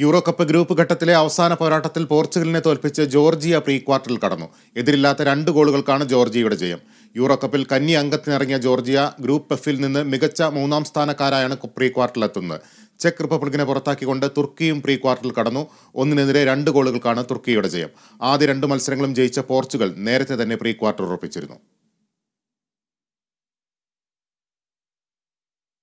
euro cup group ഘട്ടത്തിലെ അവസാന പോരാട്ടത്തിൽ പോർച്ചുഗലിനെ തോൽപ്പിച്ച് ജോർജിയ പ്രീ ക്വാർട്ടറിൽ കടന്നു എതിരില്ലാത്ത രണ്ട് ഗോളുകൾക്കാണ് ജോർജിയയുടെ ജയം യൂറോ കപ്പിൽ കന്നി അംഗത്തിനിറങ്ങിയ ജോർജിയ ഗ്രൂപ്പ് എഫിൽ നിന്ന് മികച്ച മൂന്നാം സ്ഥാനക്കാരായാണ് പ്രീ എത്തുന്നത് ചെക്ക് റിപ്പബ്ലിക്കിനെ പുറത്താക്കിക്കൊണ്ട് തുർക്കിയും പ്രീ ക്വാർട്ടറിൽ കടന്നു ഒന്നിനെതിരെ രണ്ട് ഗോളുകൾക്കാണ് തുർക്കിയുടെ ജയം ആദ്യ രണ്ട് മത്സരങ്ങളും ജയിച്ച പോർച്ചുഗൽ നേരത്തെ തന്നെ പ്രീ ക്വാർട്ടർ ഉറപ്പിച്ചിരുന്നു